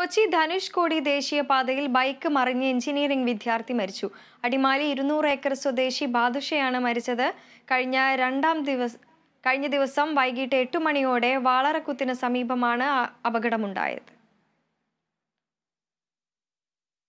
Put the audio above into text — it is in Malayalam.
കൊച്ചി ധനുഷ്കോടി ദേശീയപാതയിൽ ബൈക്ക് മറിഞ്ഞ് എഞ്ചിനീയറിംഗ് വിദ്യാർത്ഥി മരിച്ചു അടിമാലി ഇരുന്നൂറ് ഏക്കർ സ്വദേശി ബാദുഷയാണ് മരിച്ചത് കഴിഞ്ഞ രണ്ടാം ദിവസം കഴിഞ്ഞ ദിവസം വൈകിട്ട് എട്ടു മണിയോടെ വാളറക്കുത്തിന് സമീപമാണ് അപകടമുണ്ടായത്